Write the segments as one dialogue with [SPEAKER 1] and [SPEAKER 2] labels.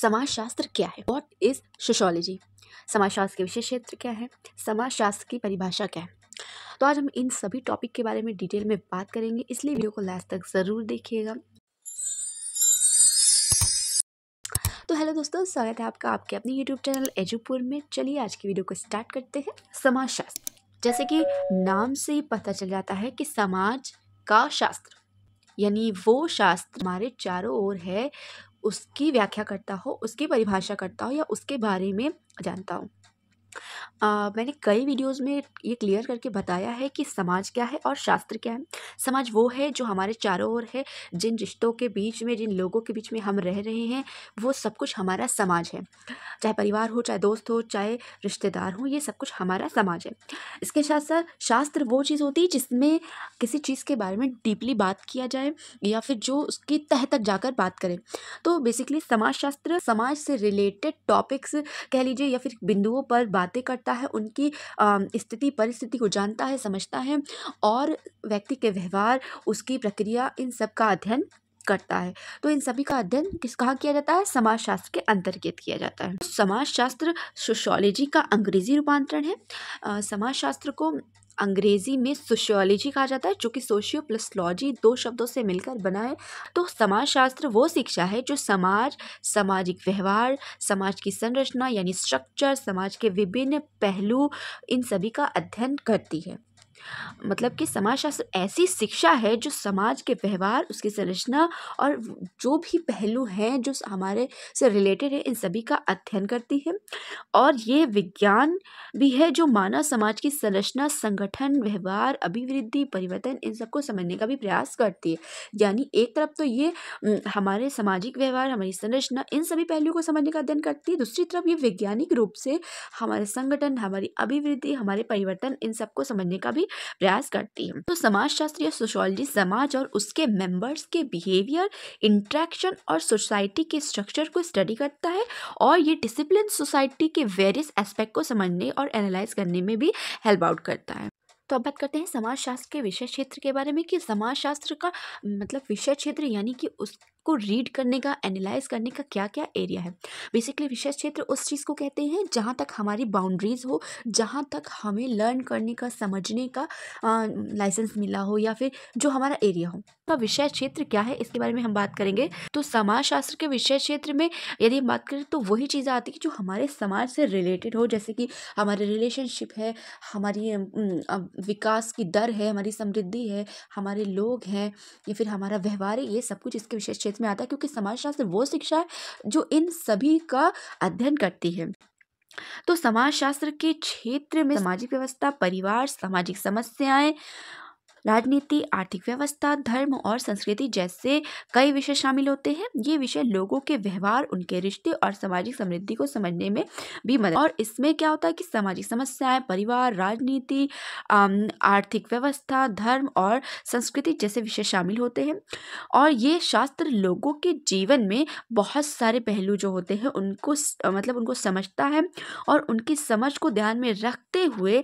[SPEAKER 1] समाजशास्त्र क्या है वॉट इज़ सोशोलॉजी समाजशास्त्र के विशेष क्षेत्र क्या है समाजशास्त्र की परिभाषा क्या है तो आज हम इन सभी टॉपिक के बारे में डिटेल में बात करेंगे इसलिए वीडियो को लास्ट तक ज़रूर देखिएगा तो हेलो दोस्तों स्वागत है आपका आपके अपने यूट्यूब चैनल एजुपुर में चलिए आज की वीडियो को स्टार्ट करते हैं समाजशास्त्र जैसे कि नाम से ही पता चल जाता है कि समाज का शास्त्र यानी वो शास्त्र हमारे चारों ओर है उसकी व्याख्या करता हो उसकी परिभाषा करता हो या उसके बारे में जानता हो आ, मैंने कई वीडियोस में ये क्लियर करके बताया है कि समाज क्या है और शास्त्र क्या है समाज वो है जो हमारे चारों ओर है जिन रिश्तों के बीच में जिन लोगों के बीच में हम रह रहे हैं वो सब कुछ हमारा समाज है चाहे परिवार हो चाहे दोस्त हो चाहे रिश्तेदार हो ये सब कुछ हमारा समाज है इसके साथ साथ शास्त्र वो चीज़ होती है जिसमें किसी चीज़ के बारे में डीपली बात किया जाए या फिर जो उसकी तह तक जाकर बात करें तो बेसिकली समाज शास्त्र समाज से रिलेटेड टॉपिक्स कह लीजिए या फिर बिंदुओं पर बातें करता है उनकी स्थिति परिस्थिति को जानता है समझता है और व्यक्ति के व्यवहार उसकी प्रक्रिया इन सब का अध्ययन करता है तो इन सभी का अध्ययन किस कहाँ किया जाता है समाजशास्त्र के अंतर्गत किया जाता है तो समाजशास्त्र सोशोलॉजी का अंग्रेजी रूपांतरण है समाजशास्त्र को अंग्रेजी में सोशियोलॉजी कहा जाता है जो कि सोशियो प्लस लॉजी दो शब्दों से मिलकर बना है तो समाजशास्त्र वो शिक्षा है जो समाज सामाजिक व्यवहार समाज की संरचना यानी स्ट्रक्चर समाज के विभिन्न पहलू इन सभी का अध्ययन करती है मतलब कि समाजशास्त्र ऐसी शिक्षा है जो समाज के व्यवहार उसकी संरचना और जो भी पहलू हैं जो हमारे से रिलेटेड है इन सभी का अध्ययन करती है और ये विज्ञान भी है जो मानव समाज की संरचना संगठन व्यवहार अभिवृद्धि परिवर्तन इन सबको समझने का भी प्रयास करती है यानी एक तरफ तो ये हमारे सामाजिक व्यवहार हमारी संरचना इन सभी पहलुओं को समझने का अध्ययन करती है दूसरी तरफ ये वैज्ञानिक रूप से हमारे संगठन हमारी अभिवृद्धि हमारे परिवर्तन इन सबको समझने का भी प्रयास करती है तो समाज शास्त्र या सोशोलॉजी समाज और उसके मेंबर्स के बिहेवियर इंट्रैक्शन और सोसाइटी के स्ट्रक्चर को स्टडी करता है और ये डिसिप्लिन सोसाइटी के वेरियस एस्पेक्ट को समझने और एनालाइज करने में भी हेल्प आउट करता है तो अब बात करते हैं समाजशास्त्र के विषय क्षेत्र के बारे में कि समाजशास्त्र का मतलब विषय क्षेत्र यानी कि उस को रीड करने का एनालाइज करने का क्या क्या एरिया है बेसिकली विषय क्षेत्र उस चीज़ को कहते हैं जहाँ तक हमारी बाउंड्रीज हो जहाँ तक हमें लर्न करने का समझने का लाइसेंस मिला हो या फिर जो हमारा एरिया हो का विषय क्षेत्र क्या है इसके बारे में हम बात करेंगे तो समाज शास्त्र के विषय क्षेत्र में यदि हम बात करें तो वही चीज़ें आती है जो हमारे समाज से रिलेटेड हो जैसे कि हमारे रिलेशनशिप है हमारी विकास की दर है हमारी समृद्धि है हमारे लोग हैं या फिर हमारा व्यवहार है ये सब कुछ इसके विषय क्षेत्र में आता है क्योंकि समाज शास्त्र वो शिक्षा है जो इन सभी का अध्ययन करती है तो समाजशास्त्र के क्षेत्र में सामाजिक व्यवस्था परिवार सामाजिक समस्याएं राजनीति आर्थिक व्यवस्था धर्म और संस्कृति जैसे कई विषय शामिल होते हैं ये विषय लोगों के व्यवहार उनके रिश्ते और सामाजिक समृद्धि को समझने में भी मदद और इसमें क्या होता है कि सामाजिक समस्याएं परिवार राजनीति आर्थिक व्यवस्था धर्म और संस्कृति जैसे विषय शामिल होते हैं और ये शास्त्र लोगों के जीवन में बहुत सारे पहलू जो होते हैं उनको मतलब उनको समझता है और उनकी समझ को ध्यान में रखते हुए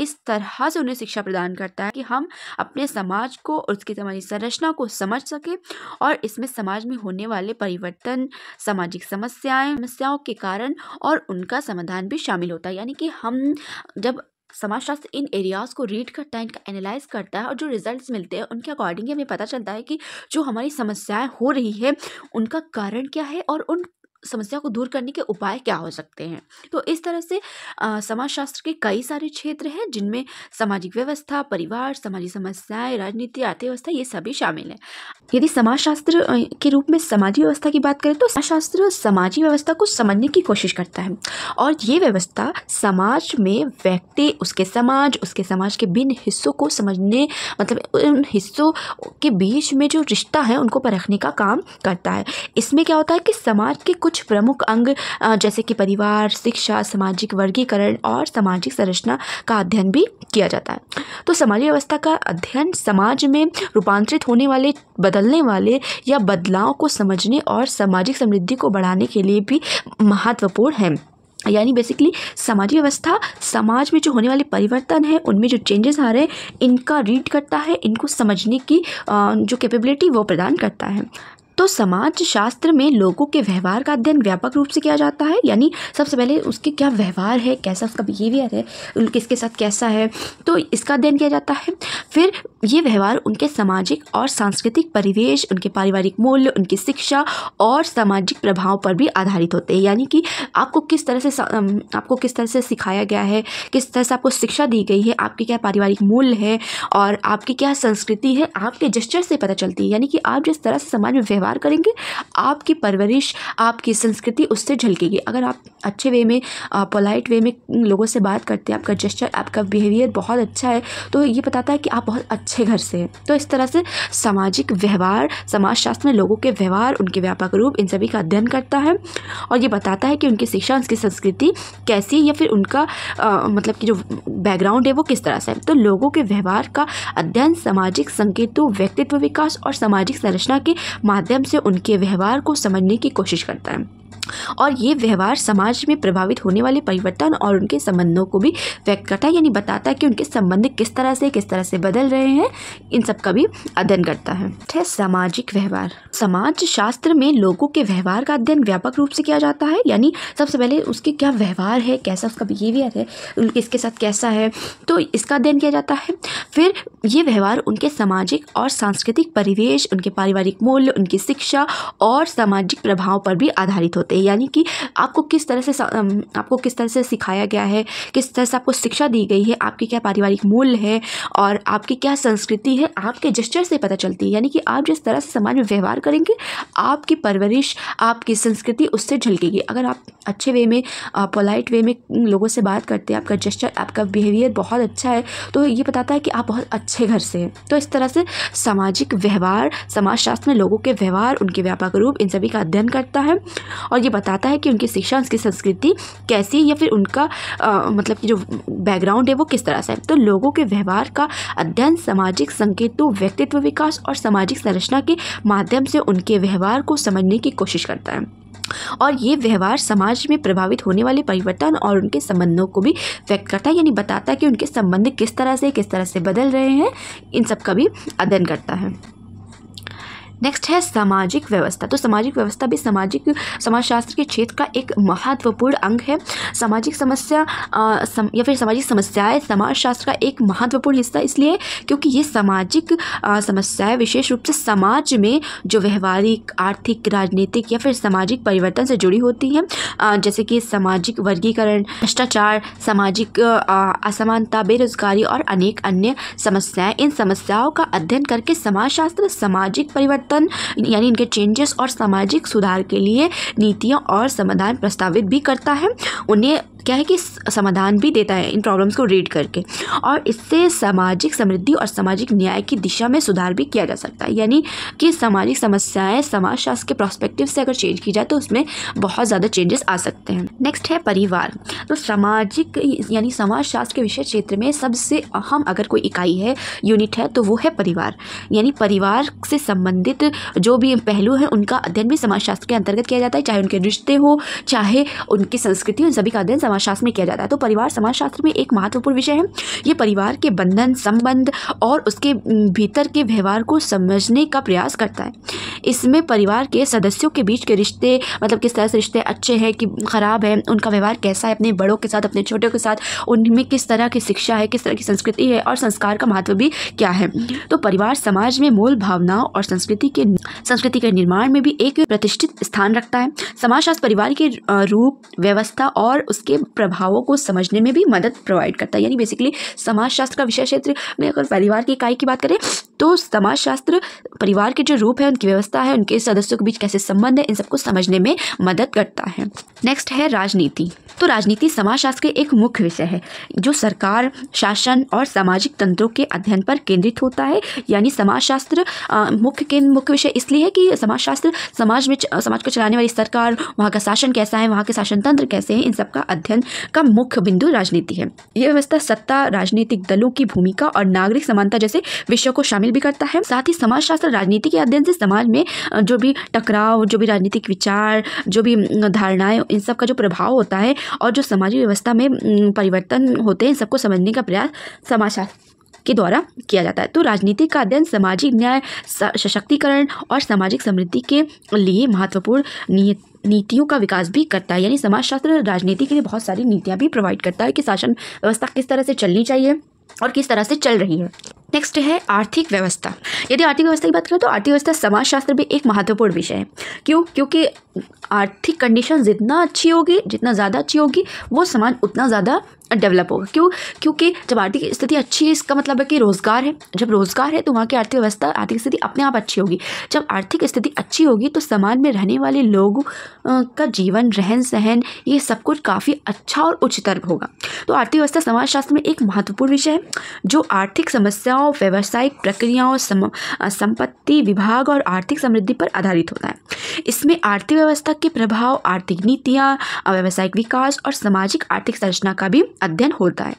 [SPEAKER 1] इस तरह से उन्हें शिक्षा प्रदान करता है कि हम अपने समाज को और उसकी सामाजिक संरचना को समझ सके और इसमें समाज में होने वाले परिवर्तन सामाजिक समस्याएं समस्याओं के कारण और उनका समाधान भी शामिल होता है यानी कि हम जब समाजशास्त्र इन एरियाज को रीड करता है इनका एनालाइज करता है और जो रिजल्ट्स मिलते हैं उनके अकॉर्डिंग हमें पता चलता है कि जो हमारी समस्याएं हो रही है उनका कारण क्या है और उन समस्या को दूर करने के उपाय क्या हो सकते हैं तो इस तरह से समाजशास्त्र के कई सारे क्षेत्र हैं जिनमें सामाजिक व्यवस्था परिवार सामाजिक समस्याएं राजनीति अर्थव्यवस्था ये सभी शामिल हैं यदि समाजशास्त्र के रूप में सामाजिक व्यवस्था की बात करें तो समाजशास्त्र सामाजिक व्यवस्था को समझने की कोशिश करता है और ये व्यवस्था समाज में व्यक्ति उसके समाज उसके समाज के भिन्न हिस्सों को समझने मतलब उन हिस्सों के बीच में जो रिश्ता है उनको परखने का काम करता है इसमें क्या होता है कि समाज के कुछ कुछ प्रमुख अंग जैसे कि परिवार शिक्षा सामाजिक वर्गीकरण और सामाजिक संरचना का अध्ययन भी किया जाता है तो सामाजिक व्यवस्था का अध्ययन समाज में रूपांतरित होने वाले बदलने वाले या बदलाव को समझने और सामाजिक समृद्धि को बढ़ाने के लिए भी महत्वपूर्ण है यानी बेसिकली सामाजिक व्यवस्था समाज में जो होने वाले परिवर्तन हैं उनमें जो चेंजेस आ रहे हैं इनका रीड करता है इनको समझने की जो कैपेबिलिटी वो प्रदान करता है तो समाज शास्त्र में लोगों के व्यवहार का अध्ययन व्यापक रूप से किया जाता है यानी सबसे पहले उसके क्या व्यवहार है कैसा उसका बिहेवियर है किसके साथ कैसा है तो इसका अध्ययन किया जाता है फिर ये व्यवहार उनके सामाजिक और सांस्कृतिक परिवेश उनके पारिवारिक मूल्य उनकी शिक्षा और सामाजिक प्रभाव पर भी आधारित होते हैं यानी कि आपको किस तरह से आपको किस तरह से सिखाया गया है किस तरह से आपको शिक्षा दी गई है आपके क्या पारिवारिक मूल्य है और आपकी क्या संस्कृति है आपके जस्चर से पता चलती है यानी कि आप जिस तरह से समाज में व्यवहार व्यवहार करेंगे आपकी परवरिश आपकी संस्कृति उससे झलकेगी अगर आप अच्छे वे में पोलाइट वे में लोगों से बात करते हैं आपका जेस्चर आपका बिहेवियर बहुत अच्छा है तो ये बताता है कि आप बहुत अच्छे घर से हैं तो इस तरह से सामाजिक व्यवहार समाजशास्त्र में लोगों के व्यवहार उनके व्यापक रूप इन सभी का अध्ययन करता है और ये बताता है कि उनकी शिक्षा उनकी संस्कृति कैसी या फिर उनका आ, मतलब कि जो बैकग्राउंड है वो किस तरह से है तो लोगों के व्यवहार का अध्ययन सामाजिक संकेतों व्यक्तित्व विकास और सामाजिक संरचना के माध्यम माध्यम से उनके व्यवहार को समझने की कोशिश करता है और ये व्यवहार समाज में प्रभावित होने वाले परिवर्तन और उनके संबंधों को भी व्यक्त करता है यानी बताता है कि उनके संबंध किस तरह से किस तरह से बदल रहे हैं इन सब का भी अध्ययन करता है सामाजिक व्यवहार समाज शास्त्र में लोगों के व्यवहार का अध्ययन व्यापक रूप से किया जाता है यानी सबसे पहले उसके क्या व्यवहार है कैसा उसका बिहेवियर है किसके साथ कैसा है तो इसका अध्ययन किया जाता है फिर ये व्यवहार उनके सामाजिक और सांस्कृतिक परिवेश उनके पारिवारिक मूल्य उनकी शिक्षा और सामाजिक प्रभाव पर भी आधारित होते सकते हैं यानी कि आपको किस तरह से आपको किस तरह से सिखाया गया है किस तरह से आपको शिक्षा दी गई है आपके क्या पारिवारिक मूल्य है और आपकी क्या संस्कृति है आपके जस्चर से पता चलती है यानी कि आप जिस तरह से समाज में व्यवहार करेंगे आपकी परवरिश आपकी संस्कृति उससे झलकेगी अगर आप अच्छे वे में पोलाइट वे में लोगों से बात करते हैं आपका जस्चर आपका बिहेवियर बहुत अच्छा है तो ये बताता है कि आप बहुत अच्छे घर से हैं तो इस तरह से सामाजिक व्यवहार समाजशास्त्र में लोगों के व्यवहार उनके व्यापक रूप इन सभी का अध्ययन करता है और ये बताता है कि उनकी शिक्षा उसकी संस्कृति कैसी है या फिर उनका आ, मतलब कि जो बैकग्राउंड है वो किस तरह से है तो लोगों के व्यवहार का अध्ययन सामाजिक संकेतों व्यक्तित्व विकास और सामाजिक संरचना के माध्यम से उनके व्यवहार को समझने की कोशिश करता है और ये व्यवहार समाज में प्रभावित होने वाले परिवर्तन और उनके संबंधों को भी व्यक्त करता है यानी बताता है कि उनके संबंध किस तरह से किस तरह से बदल रहे हैं इन सब का भी अध्ययन करता है नेक्स्ट है सामाजिक व्यवस्था तो सामाजिक व्यवस्था भी सामाजिक समाजशास्त्र के क्षेत्र का एक महत्वपूर्ण अंग है सामाजिक समस्या सम, या फिर सामाजिक समस्याएं समाजशास्त्र का एक महत्वपूर्ण हिस्सा इसलिए क्योंकि ये सामाजिक समस्याएं विशेष रूप से समाज में जो व्यवहारिक आर्थिक राजनीतिक या फिर सामाजिक परिवर्तन से जुड़ी होती हैं जैसे कि सामाजिक वर्गीकरण भ्रष्टाचार सामाजिक असमानता बेरोजगारी और अनेक अन्य समस्याएं इन समस्याओं का अध्ययन करके समाजशास्त्र सामाजिक परिवर्तन परिवर्तन यानी इनके चेंजेस और सामाजिक सुधार के लिए नीतियाँ और समाधान प्रस्तावित भी करता है उन्हें क्या है कि समाधान भी देता है इन प्रॉब्लम्स को रीड करके और इससे सामाजिक समृद्धि और सामाजिक न्याय की दिशा में सुधार भी किया जा सकता है यानी कि सामाजिक समस्याएं समाज शास्त्र के प्रोस्पेक्टिव से अगर चेंज की जाए तो उसमें बहुत ज़्यादा चेंजेस आ सकते हैं नेक्स्ट है परिवार तो सामाजिक यानी समाज शास्त्र के विषय क्षेत्र में सबसे अहम अगर कोई इकाई है यूनिट है तो वो है परिवार यानी परिवार से संबंधित जो भी पहलू हैं उनका अध्ययन भी समाज शास्त्र के अंतर्गत किया जाता है चाहे उनके रिश्ते हो चाहे उनकी संस्कृति उन सभी का अध्ययन समाजशास्त्र में किया जाता है तो परिवार समाजशास्त्र में एक महत्वपूर्ण विषय है ये परिवार के बंधन संबंध और उसके भीतर के व्यवहार को समझने का प्रयास करता है इसमें परिवार के सदस्यों के बीच के रिश्ते मतलब किस तरह से रिश्ते अच्छे हैं कि ख़राब है उनका व्यवहार कैसा है अपने बड़ों के साथ अपने छोटों के साथ उनमें किस तरह की शिक्षा है किस तरह की संस्कृति है और संस्कार का महत्व भी क्या है तो परिवार समाज में मूल भावनाओं और संस्कृति के संस्कृति के निर्माण में भी एक प्रतिष्ठित स्थान रखता है समाजशास्त्र परिवार के रूप व्यवस्था और उसके प्रभावों को समझने में भी मदद प्रोवाइड करता है यानी बेसिकली समाजशास्त्र का विषय क्षेत्र में अगर परिवार की इकाई की बात करें तो समाजशास्त्र परिवार के जो रूप है उनकी व्यवस्था है उनके सदस्यों के बीच कैसे संबंध है इन सबको समझने में मदद करता है नेक्स्ट है राजनीति तो राजनीति समाजशास्त्र के एक मुख्य विषय है जो सरकार शासन और सामाजिक तंत्रों के अध्ययन पर केंद्रित होता है यानी समाजशास्त्र मुख्य केंद्र मुख्य विषय इसलिए है कि समाजशास्त्र समाज में समाज को चलाने वाली सरकार वहाँ का शासन कैसा है वहाँ के शासन तंत्र कैसे हैं इन सबका अध्ययन गठन का मुख्य बिंदु राजनीति है यह व्यवस्था सत्ता राजनीतिक दलों की भूमिका और नागरिक समानता जैसे विषयों को शामिल भी करता है साथ ही समाजशास्त्र राजनीति के अध्ययन से समाज में जो भी टकराव जो भी राजनीतिक विचार जो भी धारणाएं इन सब का जो प्रभाव होता है और जो समाजी व्यवस्था में परिवर्तन होते हैं सबको समझने का प्रयास समाजशास्त्र के द्वारा किया जाता है तो राजनीति का अध्ययन सामाजिक न्याय सशक्तिकरण और सामाजिक समृद्धि के लिए महत्वपूर्ण नियत नीतियों का विकास भी करता है यानी समाजशास्त्र राजनीति के लिए बहुत सारी नीतियाँ भी प्रोवाइड करता है कि शासन व्यवस्था किस तरह से चलनी चाहिए और किस तरह से चल रही है नेक्स्ट है आर्थिक व्यवस्था यदि आर्थिक व्यवस्था की बात करें तो आर्थिक व्यवस्था समाजशास्त्र भी एक महत्वपूर्ण विषय है क्यों क्योंकि आर्थिक कंडीशन जितना अच्छी होगी जितना ज़्यादा अच्छी होगी वो समाज उतना ज़्यादा डेवलप होगा क्यों क्योंकि जब आर्थिक स्थिति अच्छी है इसका मतलब है कि रोज़गार है जब रोज़गार है तो वहाँ की आर्थिक व्यवस्था आर्थिक स्थिति अपने आप अच्छी होगी जब आर्थिक स्थिति अच्छी होगी तो समाज में रहने वाले लोगों का जीवन रहन सहन ये सब कुछ काफ़ी अच्छा और उच्चतर होगा तो आर्थिक व्यवस्था समाज शास्त्र में एक महत्वपूर्ण विषय है जो आर्थिक समस्याओं व्यावसायिक प्रक्रियाओं संपत्ति विभाग और आर्थिक समृद्धि पर आधारित होता है इसमें आर्थिक व्यवस्था के प्रभाव आर्थिक नीतियाँ व्यावसायिक विकास और सामाजिक आर्थिक संरचना का भी अध्ययन होता है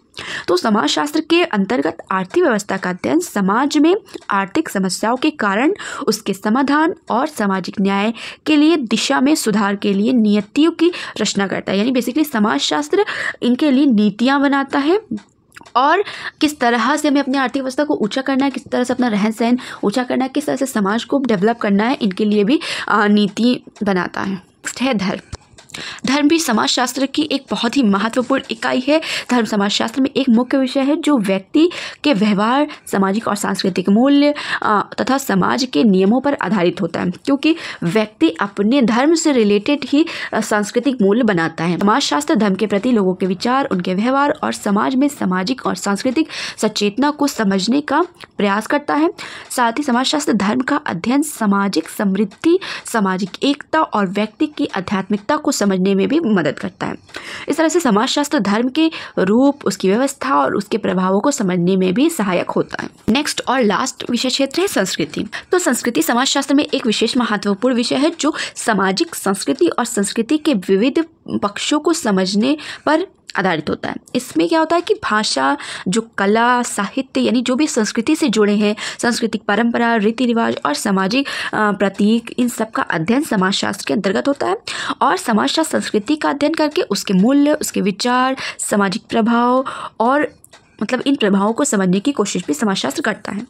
[SPEAKER 1] तो समाजशास्त्र के अंतर्गत आर्थिक व्यवस्था का अध्ययन समाज में आर्थिक समस्याओं के कारण उसके समाधान और सामाजिक न्याय के लिए दिशा में सुधार के लिए नियतियों की रचना करता है यानी बेसिकली समाजशास्त्र इनके लिए नीतियाँ बनाता है और किस तरह से हमें अपनी आर्थिक व्यवस्था को ऊंचा करना है किस तरह से अपना रहन सहन ऊंचा करना है किस तरह से समाज को डेवलप करना है इनके लिए भी नीति बनाता है नेक्स्ट है धर्म धर्म भी समाजशास्त्र की एक बहुत ही महत्वपूर्ण इकाई है धर्म समाजशास्त्र में एक मुख्य विषय है जो व्यक्ति के व्यवहार सामाजिक और सांस्कृतिक मूल्य तथा समाज के नियमों पर आधारित होता है क्योंकि व्यक्ति अपने धर्म से रिलेटेड ही सांस्कृतिक मूल्य बनाता है समाजशास्त्र धर्म के प्रति लोगों के विचार उनके व्यवहार और समाज में सामाजिक और सांस्कृतिक सचेतना को समझने का प्रयास करता है साथ ही समाजशास्त्र धर्म का अध्ययन सामाजिक समृद्धि सामाजिक एकता और व्यक्ति की आध्यात्मिकता को समझ समझने में भी मदद करता है इस तरह से समाजशास्त्र धर्म के रूप उसकी व्यवस्था और उसके प्रभावों को समझने में भी सहायक होता है नेक्स्ट और लास्ट विषय क्षेत्र है संस्कृति तो संस्कृति समाजशास्त्र में एक विशेष महत्वपूर्ण विषय है जो सामाजिक संस्कृति और संस्कृति के विविध पक्षों को समझने पर आधारित होता है इसमें क्या होता है कि भाषा जो कला साहित्य यानी जो भी संस्कृति से जुड़े हैं सांस्कृतिक परंपरा रीति रिवाज और सामाजिक प्रतीक इन सब का अध्ययन समाजशास्त्र के अंतर्गत होता है और समाज भाषा संस्कृति का अध्ययन करके उसके मूल्य उसके विचार सामाजिक प्रभाव और मतलब इन प्रभावों को समझने की कोशिश भी समाजशास्त्र करता है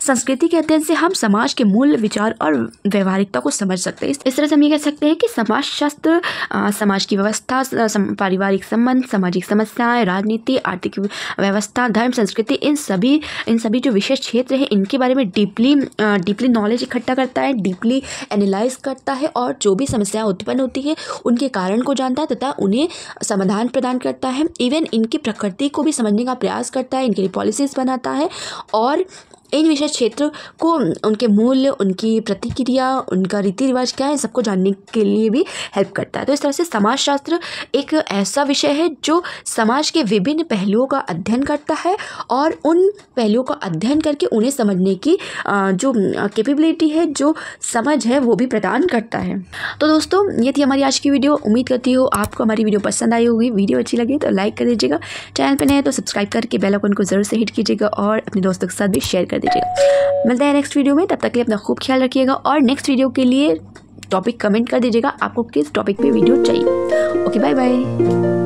[SPEAKER 1] संस्कृति के अध्ययन से हम समाज के मूल विचार और व्यवहारिकता को समझ सकते हैं इस तरह से हम ये कह सकते हैं कि समाज शास्त्र समाज की व्यवस्था पारिवारिक संबंध सामाजिक समस्याएं राजनीति आर्थिक व्यवस्था धर्म संस्कृति इन सभी इन सभी जो विशेष क्षेत्र हैं इनके बारे में डीपली डीपली नॉलेज इकट्ठा करता है डीपली एनालाइज करता है और जो भी समस्याएँ उत्पन्न होती है उनके कारण को जानता है तथा उन्हें समाधान प्रदान करता है इवन इनकी प्रकृति को भी समझने का प्रयास करता है इनके लिए पॉलिसीज बनाता है और इन विषय क्षेत्र को उनके मूल्य उनकी प्रतिक्रिया उनका रीति रिवाज क्या है सबको जानने के लिए भी हेल्प करता है तो इस तरह से समाजशास्त्र एक ऐसा विषय है जो समाज के विभिन्न पहलुओं का अध्ययन करता है और उन पहलुओं का अध्ययन करके उन्हें समझने की जो कैपेबिलिटी है जो समझ है वो भी प्रदान करता है तो दोस्तों ये थी हमारी आज की वीडियो उम्मीद करती हो आपको हमारी वीडियो पसंद आई होगी वीडियो अच्छी लगी तो लाइक कर दीजिएगा चैनल पर नए तो सब्सक्राइब करके बेल को ज़रूर से हिट कीजिएगा और अपने दोस्तों के साथ भी शेयर कर दीजिएगा मिलते हैं नेक्स्ट वीडियो में तब तक के लिए अपना खूब ख्याल रखिएगा और नेक्स्ट वीडियो के लिए टॉपिक कमेंट कर दीजिएगा आपको किस टॉपिक पे वीडियो चाहिए ओके बाय बाय